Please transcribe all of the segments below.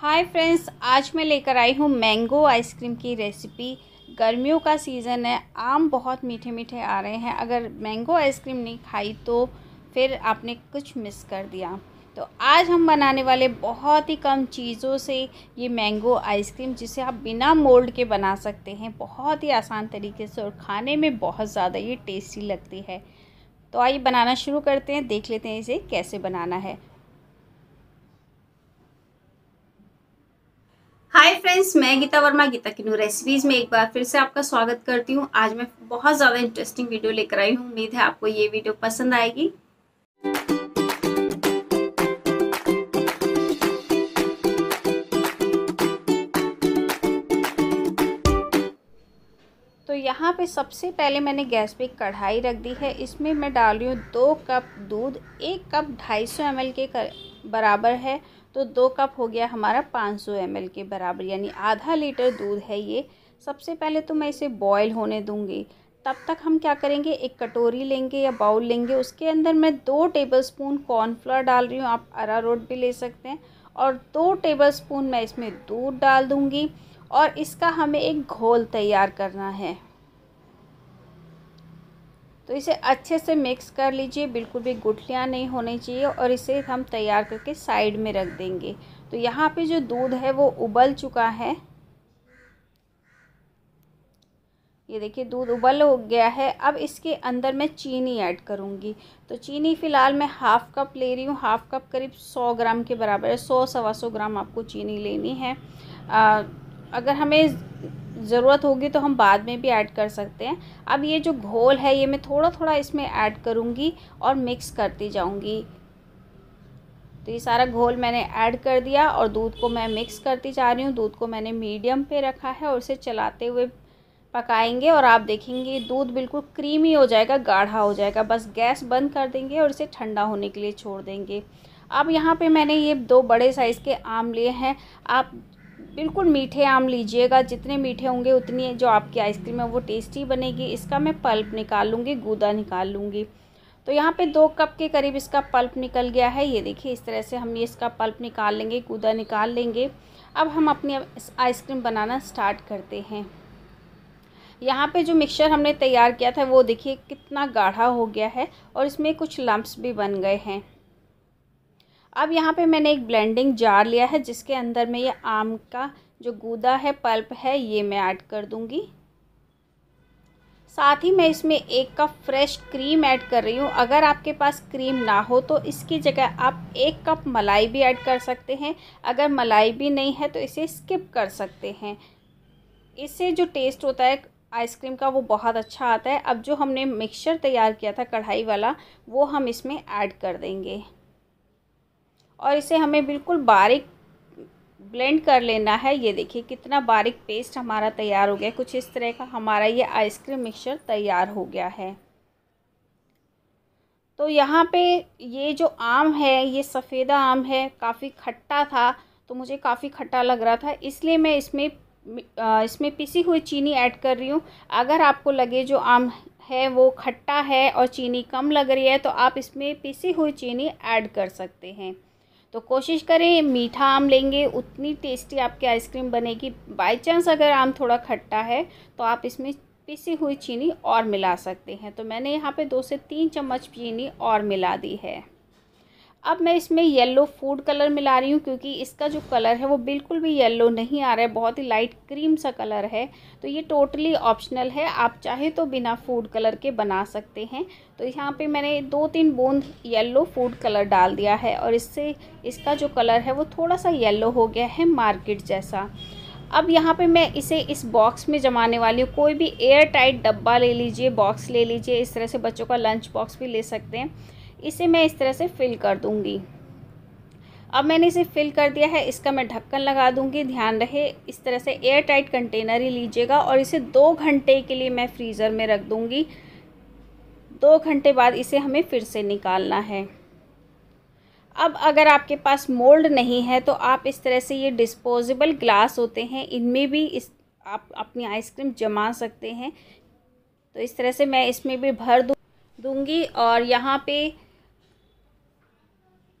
hi friends आज मैं लेकर आई हूँ मैंगो आइसक्रीम की रेसिपी गर्मियों का सीज़न है आम बहुत मीठे मीठे आ रहे हैं अगर मैंगो आइसक्रीम नहीं खाई तो फिर आपने कुछ मिस कर दिया तो आज हम बनाने वाले बहुत ही कम चीज़ों से ये मैंगो आइसक्रीम जिसे आप बिना मोल्ड के बना सकते हैं बहुत ही आसान तरीके से और खाने में बहुत ज़्यादा ये टेस्टी लगती है तो आइए बनाना शुरू करते हैं देख लेते हैं इसे कैसे बनाना है हाय फ्रेंड्स मैं गीता वर्मा गीता की न्यू रेसिपीज़ में एक बार फिर से आपका स्वागत करती हूँ आज मैं बहुत ज़्यादा इंटरेस्टिंग वीडियो लेकर आई हूँ उम्मीद है आपको ये वीडियो पसंद आएगी तो यहाँ पे सबसे पहले मैंने गैस पे कढ़ाई रख दी है इसमें मैं डाल रही हूँ दो कप दूध एक कप ढाई सौ के कर, बराबर है तो दो कप हो गया हमारा 500 सौ के बराबर यानी आधा लीटर दूध है ये सबसे पहले तो मैं इसे बॉयल होने दूँगी तब तक हम क्या करेंगे एक कटोरी लेंगे या बाउल लेंगे उसके अंदर मैं दो टेबलस्पून कॉर्नफ्लोर डाल रही हूँ आप अरा रोट भी ले सकते हैं और दो टेबलस्पून मैं इसमें दूध डाल दूँगी और इसका हमें एक घोल तैयार करना है तो इसे अच्छे से मिक्स कर लीजिए बिल्कुल भी गुठलियाँ नहीं होनी चाहिए और इसे हम तैयार करके साइड में रख देंगे तो यहाँ पे जो दूध है वो उबल चुका है ये देखिए दूध उबल हो गया है अब इसके अंदर मैं चीनी ऐड करूँगी तो चीनी फ़िलहाल मैं हाफ़ कप ले रही हूँ हाफ़ कप करीब सौ ग्राम के बराबर है सौ सवा सौ ग्राम आपको चीनी लेनी है आ, अगर हमें ज़रूरत होगी तो हम बाद में भी ऐड कर सकते हैं अब ये जो घोल है ये मैं थोड़ा थोड़ा इसमें ऐड करूँगी और मिक्स करती जाऊँगी तो ये सारा घोल मैंने ऐड कर दिया और दूध को मैं मिक्स करती जा रही हूँ दूध को मैंने मीडियम पे रखा है और इसे चलाते हुए पकाएंगे और आप देखेंगे दूध बिल्कुल क्रीमी हो जाएगा गाढ़ा हो जाएगा बस गैस बंद कर देंगे और इसे ठंडा होने के लिए छोड़ देंगे अब यहाँ पे मैंने ये दो बड़े साइज़ के आम लिए हैं आप बिल्कुल मीठे आम लीजिएगा जितने मीठे होंगे उतनी जो आपकी आइसक्रीम है वो टेस्टी बनेगी इसका मैं पल्प निकाल लूँगी गूदा निकाल लूँगी तो यहाँ पे दो कप के करीब इसका पल्प निकल गया है ये देखिए इस तरह से हम ये इसका पल्प निकाल लेंगे गूदा निकाल लेंगे अब हम अपनी आइसक्रीम बनाना स्टार्ट करते हैं यहाँ पे जो मिक्सचर हमने तैयार किया था वो देखिए कितना गाढ़ा हो गया है और इसमें कुछ लम्ब्स भी बन गए हैं अब यहाँ पे मैंने एक ब्लेंडिंग जार लिया है जिसके अंदर में ये आम का जो गूदा है पल्प है ये मैं ऐड कर दूँगी साथ ही मैं इसमें एक कप फ्रेश क्रीम ऐड कर रही हूँ अगर आपके पास क्रीम ना हो तो इसकी जगह आप एक कप मलाई भी ऐड कर सकते हैं अगर मलाई भी नहीं है तो इसे स्किप कर सकते हैं इससे जो टेस्ट होता है आइसक्रीम का वो बहुत अच्छा आता है अब जो हमने मिक्सचर तैयार किया था कढ़ाई वाला वो हम इसमें ऐड कर देंगे और इसे हमें बिल्कुल बारीक ब्लेंड कर लेना है ये देखिए कितना बारीक पेस्ट हमारा तैयार हो गया कुछ इस तरह का हमारा ये आइसक्रीम मिक्सचर तैयार हो गया है तो यहाँ पे ये जो आम है ये सफ़ेदा आम है काफ़ी खट्टा था तो मुझे काफ़ी खट्टा लग रहा था इसलिए मैं इसमें इसमें पिसी हुई चीनी ऐड कर रही हूँ अगर आपको लगे जो आम है वो खट्टा है और चीनी कम लग रही है तो आप इसमें पिसी हुई चीनी ऐड कर सकते हैं तो कोशिश करें मीठा आम लेंगे उतनी टेस्टी आपकी आइसक्रीम बनेगी बाई चांस अगर आम थोड़ा खट्टा है तो आप इसमें पिसी हुई चीनी और मिला सकते हैं तो मैंने यहाँ पे दो से तीन चम्मच चीनी और मिला दी है अब मैं इसमें येलो फूड कलर मिला रही हूँ क्योंकि इसका जो कलर है वो बिल्कुल भी येलो नहीं आ रहा है बहुत ही लाइट क्रीम सा कलर है तो ये टोटली ऑप्शनल है आप चाहे तो बिना फूड कलर के बना सकते हैं तो यहाँ पे मैंने दो तीन बूंद येलो फूड कलर डाल दिया है और इससे इसका जो कलर है वो थोड़ा सा येलो हो गया है मार्केट जैसा अब यहाँ पे मैं इसे इस बॉक्स में जमाने वाली हूँ कोई भी एयर टाइट डब्बा ले लीजिए बॉक्स ले लीजिए इस तरह से बच्चों का लंच बॉक्स भी ले सकते हैं इसे मैं इस तरह से फिल कर दूँगी अब मैंने इसे फिल कर दिया है इसका मैं ढक्कन लगा दूंगी ध्यान रहे इस तरह से एयर टाइट कंटेनर ही लीजिएगा और इसे दो घंटे के लिए मैं फ्रीज़र में रख दूंगी दो घंटे बाद इसे हमें फिर से निकालना है अब अगर आपके पास मोल्ड नहीं है तो आप इस तरह से ये डिस्पोजेबल ग्लास होते हैं इनमें भी इस आप अपनी आइसक्रीम जमा सकते हैं तो इस तरह से मैं इसमें भी भर दूँ दूँगी और यहाँ पे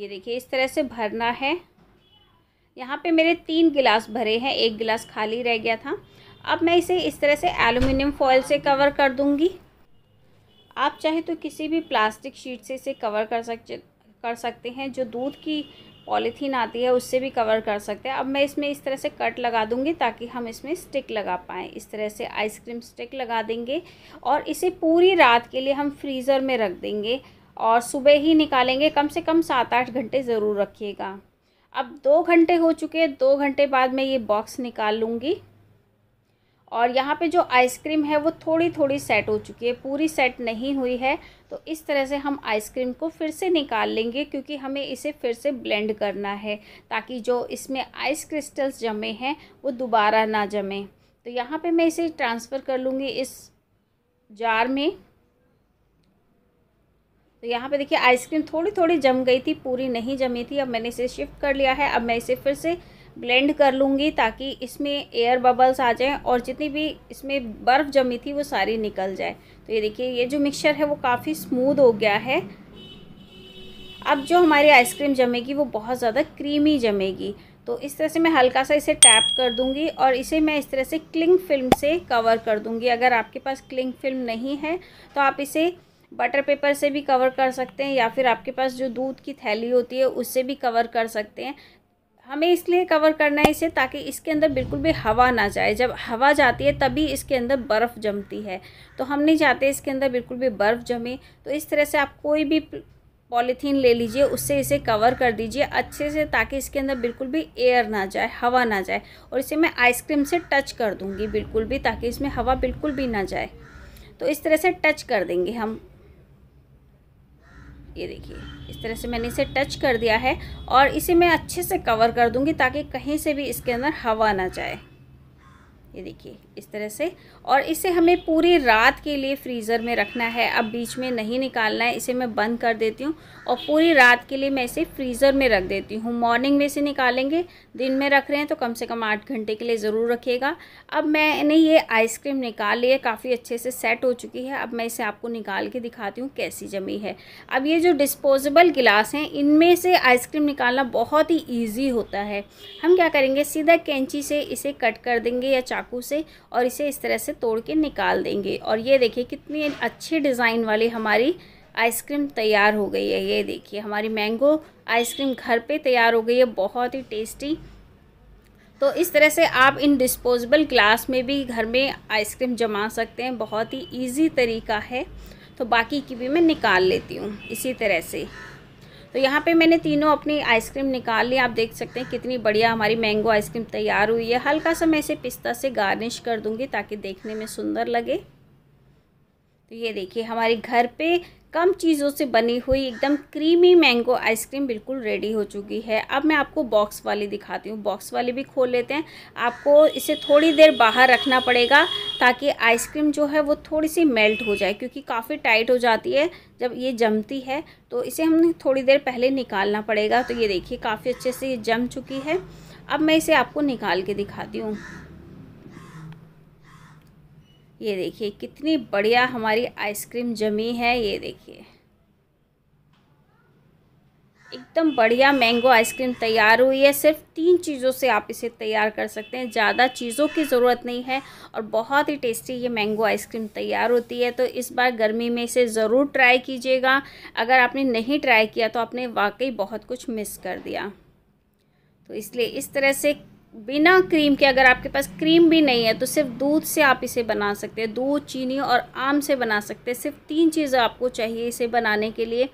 ये देखिए इस तरह से भरना है यहाँ पे मेरे तीन गिलास भरे हैं एक गिलास खाली रह गया था अब मैं इसे इस तरह से एलुमिनियम फॉयल से कवर कर दूँगी आप चाहे तो किसी भी प्लास्टिक शीट से इसे कवर कर सकते कर सकते हैं जो दूध की पॉलीथीन आती है उससे भी कवर कर सकते हैं अब मैं इसमें इस तरह से कट लगा दूंगी ताकि हम इसमें स्टिक लगा पाएँ इस तरह से आइसक्रीम स्टिक लगा देंगे और इसे पूरी रात के लिए हम फ्रीज़र में रख देंगे और सुबह ही निकालेंगे कम से कम सात आठ घंटे ज़रूर रखिएगा अब दो घंटे हो चुके हैं दो घंटे बाद मैं ये बॉक्स निकाल लूँगी और यहाँ पे जो आइसक्रीम है वो थोड़ी थोड़ी सेट हो चुकी है पूरी सेट नहीं हुई है तो इस तरह से हम आइसक्रीम को फिर से निकाल लेंगे क्योंकि हमें इसे फिर से ब्लेंड करना है ताकि जो इसमें आइस क्रिस्टल्स जमे हैं वो दोबारा ना जमें तो यहाँ पे मैं इसे ट्रांसफ़र कर लूँगी इस जार में तो यहाँ पे देखिए आइसक्रीम थोड़ी थोड़ी जम गई थी पूरी नहीं जमी थी अब मैंने इसे शिफ्ट कर लिया है अब मैं इसे फिर से ब्लेंड कर लूँगी ताकि इसमें एयर बबल्स आ जाएं और जितनी भी इसमें बर्फ़ जमी थी वो सारी निकल जाए तो ये देखिए ये जो मिक्सचर है वो काफ़ी स्मूद हो गया है अब जो हमारी आइसक्रीम जमेगी वो बहुत ज़्यादा क्रीमी जमेगी तो इस तरह से मैं हल्का सा इसे टैप कर दूंगी और इसे मैं इस तरह से क्लिंग फिल्म से कवर कर दूंगी अगर आपके पास क्लिंग फिल्म नहीं है तो आप इसे बटर पेपर से भी कवर कर सकते हैं या फिर आपके पास जो दूध की थैली होती है उससे भी कवर कर सकते हैं हमें इसलिए कवर करना है इसे ताकि इसके अंदर बिल्कुल भी हवा ना जाए जब हवा जाती है तभी इसके अंदर बर्फ़ जमती है तो हम नहीं चाहते इसके अंदर बिल्कुल भी बर्फ़ जमे तो इस तरह से आप कोई भी पॉलीथीन ले लीजिए उससे इसे कवर कर दीजिए अच्छे से ताकि इसके अंदर बिल्कुल भी एयर ना जाए हवा ना जाए और इसे मैं आइसक्रीम से टच कर दूँगी बिल्कुल भी ताकि इसमें हवा बिल्कुल भी ना जाए तो इस तरह से टच कर देंगे हम ये देखिए इस तरह से मैंने इसे टच कर दिया है और इसे मैं अच्छे से कवर कर दूंगी ताकि कहीं से भी इसके अंदर हवा ना जाए ये देखिए इस तरह से और इसे हमें पूरी रात के लिए फ्रीज़र में रखना है अब बीच में नहीं निकालना है इसे मैं बंद कर देती हूँ और पूरी रात के लिए मैं इसे फ्रीज़र में रख देती हूँ मॉर्निंग में इसे निकालेंगे दिन में रख रहे हैं तो कम से कम आठ घंटे के लिए ज़रूर रखिएगा अब मैंने ये आइसक्रीम निकाल ली है काफ़ी अच्छे से सेट हो चुकी है अब मैं इसे आपको निकाल के दिखाती हूँ कैसी जमी है अब ये जो डिस्पोजेबल गिलास हैं इनमें से आइसक्रीम निकालना बहुत ही ईजी होता है हम क्या करेंगे सीधा कैंची से इसे कट कर देंगे या चाकू से और इसे इस तरह से तोड़ के निकाल देंगे और ये देखिए कितनी अच्छी डिज़ाइन वाली हमारी आइसक्रीम तैयार हो गई है ये देखिए हमारी मैंगो आइसक्रीम घर पे तैयार हो गई है बहुत ही टेस्टी तो इस तरह से आप इन डिस्पोजेबल ग्लास में भी घर में आइसक्रीम जमा सकते हैं बहुत ही ईजी तरीका है तो बाकी की भी मैं निकाल लेती हूँ इसी तरह से तो यहाँ पे मैंने तीनों अपनी आइसक्रीम निकाल ली आप देख सकते हैं कितनी बढ़िया हमारी मैंगो आइसक्रीम तैयार हुई है हल्का सा मैं इसे पिस्ता से गार्निश कर दूँगी ताकि देखने में सुंदर लगे तो ये देखिए हमारे घर पे कम चीज़ों से बनी हुई एकदम क्रीमी मैंगो आइसक्रीम बिल्कुल रेडी हो चुकी है अब मैं आपको बॉक्स वाली दिखाती हूँ बॉक्स वाली भी खोल लेते हैं आपको इसे थोड़ी देर बाहर रखना पड़ेगा ताकि आइसक्रीम जो है वो थोड़ी सी मेल्ट हो जाए क्योंकि काफ़ी टाइट हो जाती है जब ये जमती है तो इसे हमने थोड़ी देर पहले निकालना पड़ेगा तो ये देखिए काफ़ी अच्छे से ये जम चुकी है अब मैं इसे आपको निकाल के दिखाती हूँ ये देखिए कितनी बढ़िया हमारी आइसक्रीम जमी है ये देखिए एकदम बढ़िया मैंगो आइसक्रीम तैयार हुई है सिर्फ तीन चीज़ों से आप इसे तैयार कर सकते हैं ज़्यादा चीज़ों की ज़रूरत नहीं है और बहुत ही टेस्टी ये मैंगो आइसक्रीम तैयार होती है तो इस बार गर्मी में इसे ज़रूर ट्राई कीजिएगा अगर आपने नहीं ट्राई किया तो आपने वाकई बहुत कुछ मिस कर दिया तो इसलिए इस तरह से बिना क्रीम के अगर आपके पास क्रीम भी नहीं है तो सिर्फ दूध से आप इसे बना सकते हैं दूध चीनी और आम से बना सकते हैं सिर्फ तीन चीज़ें आपको चाहिए इसे बनाने के लिए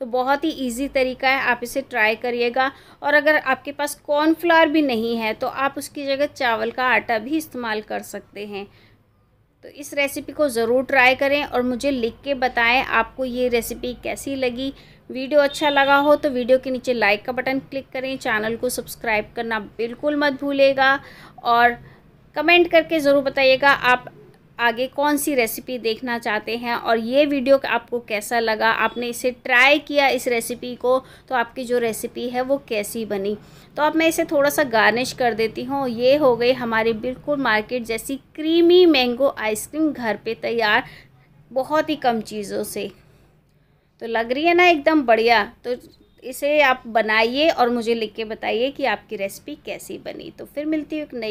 तो बहुत ही इजी तरीका है आप इसे ट्राई करिएगा और अगर आपके पास कॉर्नफ्लावर भी नहीं है तो आप उसकी जगह चावल का आटा भी इस्तेमाल कर सकते हैं तो इस रेसिपी को ज़रूर ट्राई करें और मुझे लिख के बताएं आपको ये रेसिपी कैसी लगी वीडियो अच्छा लगा हो तो वीडियो के नीचे लाइक का बटन क्लिक करें चैनल को सब्सक्राइब करना बिल्कुल मत भूलेगा और कमेंट करके ज़रूर बताइएगा आप आगे कौन सी रेसिपी देखना चाहते हैं और ये वीडियो आपको कैसा लगा आपने इसे ट्राई किया इस रेसिपी को तो आपकी जो रेसिपी है वो कैसी बनी तो अब मैं इसे थोड़ा सा गार्निश कर देती हूँ ये हो गई हमारे बिल्कुल मार्केट जैसी क्रीमी मैंगो आइसक्रीम घर पर तैयार बहुत ही कम चीज़ों से तो लग रही है ना एकदम बढ़िया तो इसे आप बनाइए और मुझे लिख के बताइए कि आपकी रेसिपी कैसी बनी तो फिर मिलती है एक नई